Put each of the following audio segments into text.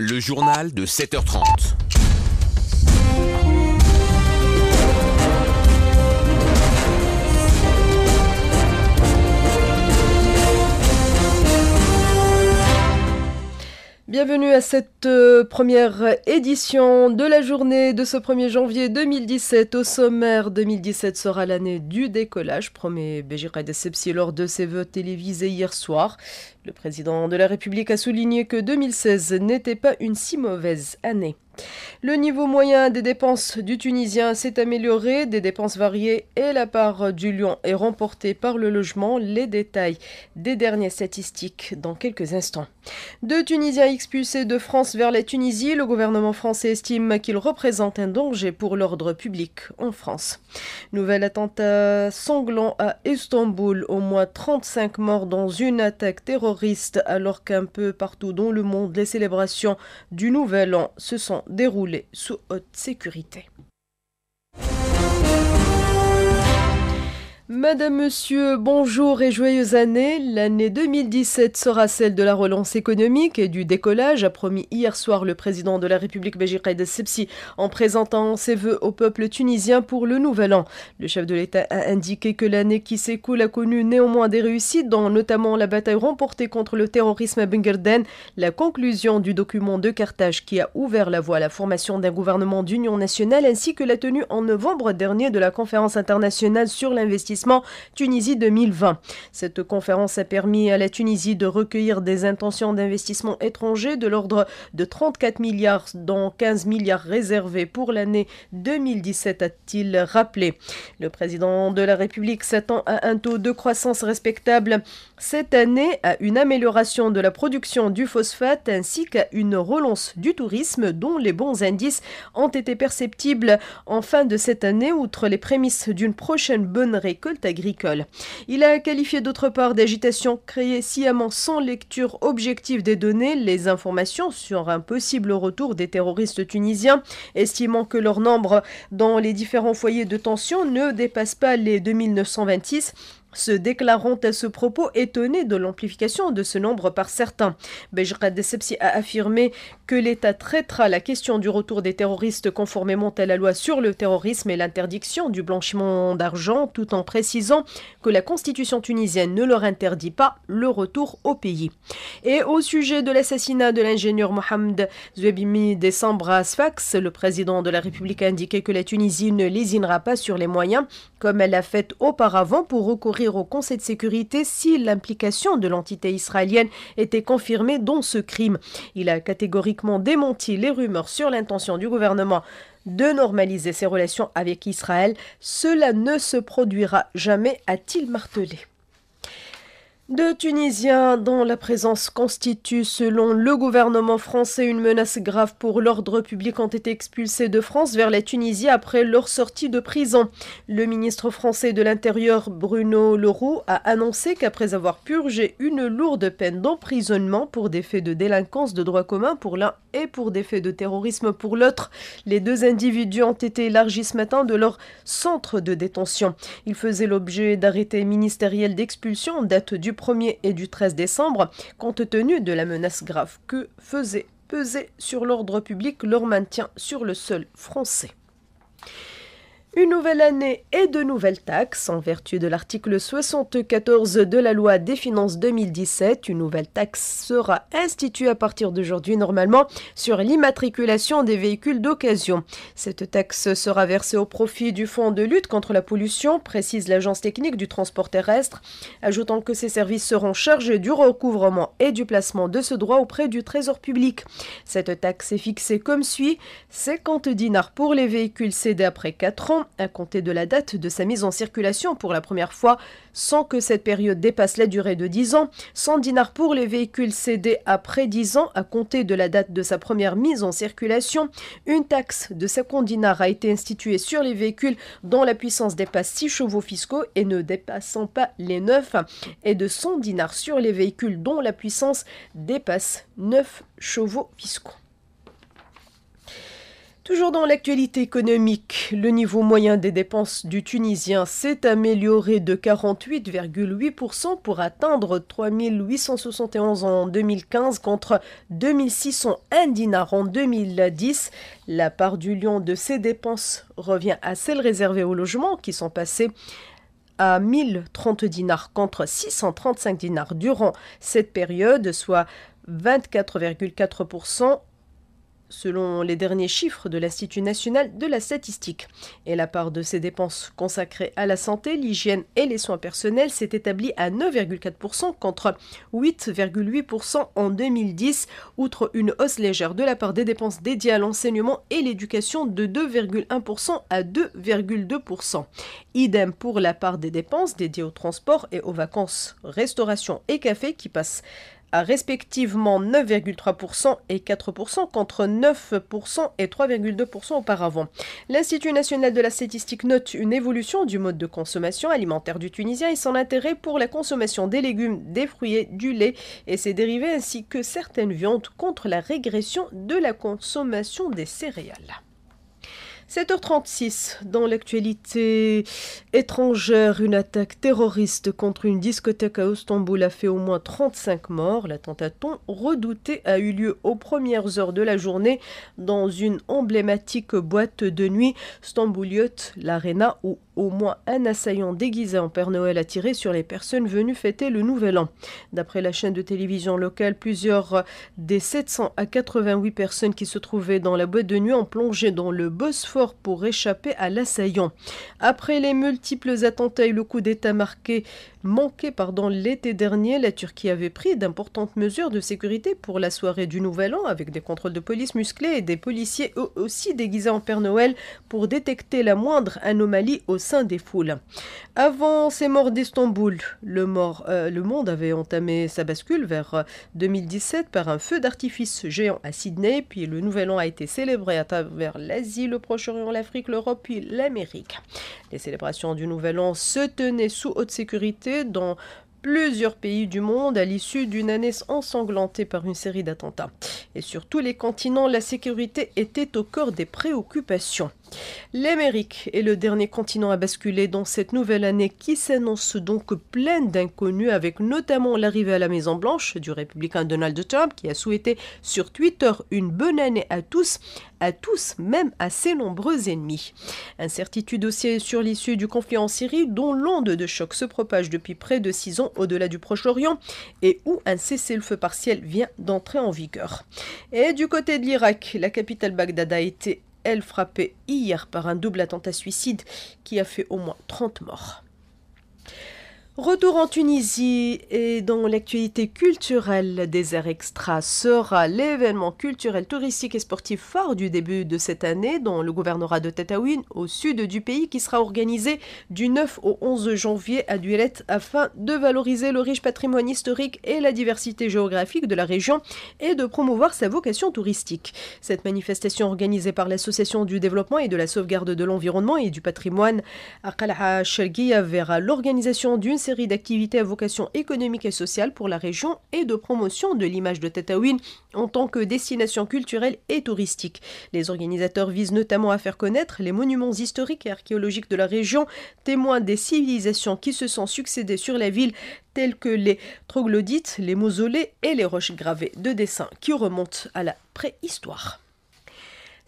le journal de 7h30. bienvenue à cette euh, première édition de la journée de ce 1er janvier 2017. Au sommaire, 2017 sera l'année du décollage, promet Béjira Decepsi lors de ses vœux télévisés hier soir. Le président de la République a souligné que 2016 n'était pas une si mauvaise année. Le niveau moyen des dépenses du Tunisien s'est amélioré, des dépenses variées et la part du lion est remportée par le logement. Les détails des dernières statistiques dans quelques instants. Deux Tunisiens expulsés de France vers la Tunisie, le gouvernement français estime qu'ils représentent un danger pour l'ordre public en France. Nouvel attentat sanglant à Istanbul, au moins 35 morts dans une attaque terroriste alors qu'un peu partout dans le monde les célébrations du Nouvel An se sont déroulé sous haute sécurité. Madame, Monsieur, bonjour et joyeuse année. L'année 2017 sera celle de la relance économique et du décollage, a promis hier soir le président de la République Béjikaïd Sebsi, en présentant ses voeux au peuple tunisien pour le nouvel an. Le chef de l'État a indiqué que l'année qui s'écoule a connu néanmoins des réussites, dont notamment la bataille remportée contre le terrorisme à Bengerden, la conclusion du document de Carthage qui a ouvert la voie à la formation d'un gouvernement d'union nationale ainsi que la tenue en novembre dernier de la conférence internationale sur l'investissement Tunisie 2020. Cette conférence a permis à la Tunisie de recueillir des intentions d'investissement étrangers de l'ordre de 34 milliards, dont 15 milliards réservés pour l'année 2017, a-t-il rappelé. Le président de la République s'attend à un taux de croissance respectable cette année, à une amélioration de la production du phosphate ainsi qu'à une relance du tourisme dont les bons indices ont été perceptibles en fin de cette année, outre les prémices d'une prochaine bonne récolte agricole. Il a qualifié d'autre part d'agitation créée sciemment sans lecture objective des données, les informations sur un possible retour des terroristes tunisiens, estimant que leur nombre dans les différents foyers de tension ne dépasse pas les 2926 se déclarant à ce propos étonnés de l'amplification de ce nombre par certains. Bejra Sepsi a affirmé que l'État traitera la question du retour des terroristes conformément à la loi sur le terrorisme et l'interdiction du blanchiment d'argent, tout en précisant que la constitution tunisienne ne leur interdit pas le retour au pays. Et au sujet de l'assassinat de l'ingénieur Mohamed Zouebimi décembre à Sfax, le président de la République a indiqué que la Tunisie ne lésinera pas sur les moyens, comme elle l'a fait auparavant pour recourir au Conseil de sécurité si l'implication de l'entité israélienne était confirmée dans ce crime. Il a catégoriquement démenti les rumeurs sur l'intention du gouvernement de normaliser ses relations avec Israël. Cela ne se produira jamais, a-t-il martelé. Deux Tunisiens dont la présence constitue, selon le gouvernement français, une menace grave pour l'ordre public ont été expulsés de France vers la Tunisie après leur sortie de prison. Le ministre français de l'Intérieur, Bruno Leroux, a annoncé qu'après avoir purgé une lourde peine d'emprisonnement pour des faits de délinquance de droit commun pour l'un et pour des faits de terrorisme pour l'autre, les deux individus ont été élargis ce matin de leur centre de détention. Ils faisaient l'objet d'arrêtés ministériels d'expulsion en date du 1er et du 13 décembre, compte tenu de la menace grave que faisait peser sur l'ordre public leur maintien sur le sol français. Une nouvelle année et de nouvelles taxes. En vertu de l'article 74 de la loi des finances 2017, une nouvelle taxe sera instituée à partir d'aujourd'hui normalement sur l'immatriculation des véhicules d'occasion. Cette taxe sera versée au profit du Fonds de lutte contre la pollution, précise l'Agence technique du transport terrestre, ajoutant que ces services seront chargés du recouvrement et du placement de ce droit auprès du Trésor public. Cette taxe est fixée comme suit 50 dinars pour les véhicules cédés après 4 ans à compter de la date de sa mise en circulation pour la première fois, sans que cette période dépasse la durée de 10 ans, 100 dinars pour les véhicules cédés après 10 ans à compter de la date de sa première mise en circulation. Une taxe de 50 dinars a été instituée sur les véhicules dont la puissance dépasse 6 chevaux fiscaux et ne dépassant pas les 9 et de 100 dinars sur les véhicules dont la puissance dépasse 9 chevaux fiscaux. Toujours dans l'actualité économique, le niveau moyen des dépenses du Tunisien s'est amélioré de 48,8% pour atteindre 3 871 en 2015 contre 2 601 dinars en 2010. La part du lion de ces dépenses revient à celles réservées au logement qui sont passées à 1030 dinars contre 635 dinars durant cette période, soit 24,4% selon les derniers chiffres de l'Institut national de la statistique. Et la part de ces dépenses consacrées à la santé, l'hygiène et les soins personnels s'est établie à 9,4% contre 8,8% en 2010, outre une hausse légère de la part des dépenses dédiées à l'enseignement et l'éducation de 2,1% à 2,2%. Idem pour la part des dépenses dédiées aux transports et aux vacances, restauration et café qui passent respectivement 9,3% et 4% contre 9% et 3,2% auparavant. L'Institut national de la statistique note une évolution du mode de consommation alimentaire du Tunisien et son intérêt pour la consommation des légumes, des fruits, et du lait et ses dérivés ainsi que certaines viandes contre la régression de la consommation des céréales. 7h36, dans l'actualité étrangère, une attaque terroriste contre une discothèque à Istanbul a fait au moins 35 morts. L'attentat redouté a eu lieu aux premières heures de la journée dans une emblématique boîte de nuit, Stambouliot, l'Arena, où au moins un assaillant déguisé en Père Noël a tiré sur les personnes venues fêter le Nouvel An. D'après la chaîne de télévision locale, plusieurs des 700 à 88 personnes qui se trouvaient dans la boîte de nuit ont plongé dans le Bosphore pour échapper à l'assaillant. Après les multiples attentats et le coup d'État marqué manqué pardon, l'été dernier, la Turquie avait pris d'importantes mesures de sécurité pour la soirée du Nouvel An avec des contrôles de police musclés et des policiers eux aussi déguisés en Père Noël pour détecter la moindre anomalie au sein des foules. Avant ces morts d'Istanbul, le, euh, le monde avait entamé sa bascule vers 2017 euh, par un feu d'artifice géant à Sydney, puis le Nouvel An a été célébré à travers l'Asie, le Proche-Orient, l'Afrique, l'Europe, puis l'Amérique. Les célébrations du Nouvel An se tenaient sous haute sécurité dans plusieurs pays du monde à l'issue d'une année ensanglantée par une série d'attentats. Et sur tous les continents, la sécurité était au cœur des préoccupations. L'Amérique est le dernier continent à basculer dans cette nouvelle année qui s'annonce donc pleine d'inconnus avec notamment l'arrivée à la Maison Blanche du républicain Donald Trump qui a souhaité sur Twitter une bonne année à tous, à tous, même à ses nombreux ennemis. Incertitude aussi sur l'issue du conflit en Syrie dont l'onde de choc se propage depuis près de six ans au-delà du Proche-Orient et où un cessez-le-feu partiel vient d'entrer en vigueur. Et du côté de l'Irak, la capitale Bagdad a été elle, frappée hier par un double attentat suicide qui a fait au moins 30 morts. Retour en Tunisie et dans l'actualité culturelle, des airs Extra sera l'événement culturel, touristique et sportif fort du début de cette année dans le gouvernorat de Tataouine au sud du pays qui sera organisé du 9 au 11 janvier à Duelette afin de valoriser le riche patrimoine historique et la diversité géographique de la région et de promouvoir sa vocation touristique. Cette manifestation organisée par l'Association du développement et de la sauvegarde de l'environnement et du patrimoine à verra l'organisation d'une série d'activités à vocation économique et sociale pour la région et de promotion de l'image de Tataouine en tant que destination culturelle et touristique. Les organisateurs visent notamment à faire connaître les monuments historiques et archéologiques de la région, témoins des civilisations qui se sont succédées sur la ville, telles que les troglodytes, les mausolées et les roches gravées de dessins qui remontent à la préhistoire.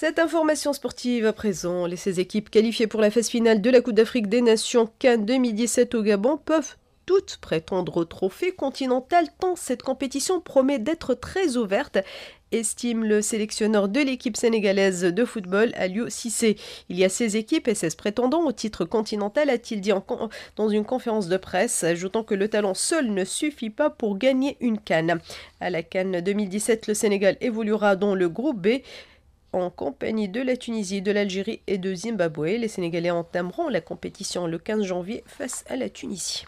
Cette information sportive à présent, les 16 équipes qualifiées pour la phase finale de la Coupe d'Afrique des Nations Cannes 2017 au Gabon peuvent toutes prétendre au trophée continental tant cette compétition promet d'être très ouverte estime le sélectionneur de l'équipe sénégalaise de football, Aliou Cissé. Il y a 16 équipes et 16 prétendants au titre continental, a-t-il dit dans une conférence de presse, ajoutant que le talent seul ne suffit pas pour gagner une canne. À la canne 2017, le Sénégal évoluera dans le groupe B en compagnie de la Tunisie, de l'Algérie et de Zimbabwe. Les Sénégalais entameront la compétition le 15 janvier face à la Tunisie.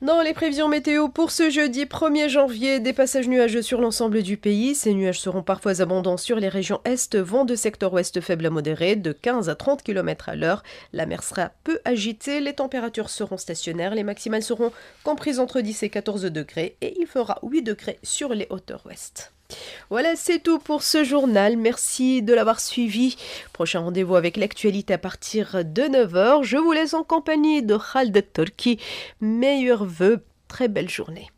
Dans les prévisions météo pour ce jeudi 1er janvier, des passages nuageux sur l'ensemble du pays. Ces nuages seront parfois abondants sur les régions est, vent de secteur ouest faible à modéré de 15 à 30 km à l'heure. La mer sera peu agitée, les températures seront stationnaires, les maximales seront comprises entre 10 et 14 degrés et il fera 8 degrés sur les hauteurs ouest. Voilà, c'est tout pour ce journal. Merci de l'avoir suivi. Prochain rendez-vous avec l'actualité à partir de 9h. Je vous laisse en compagnie de Khaled Turki. Meilleurs vœux, très belle journée.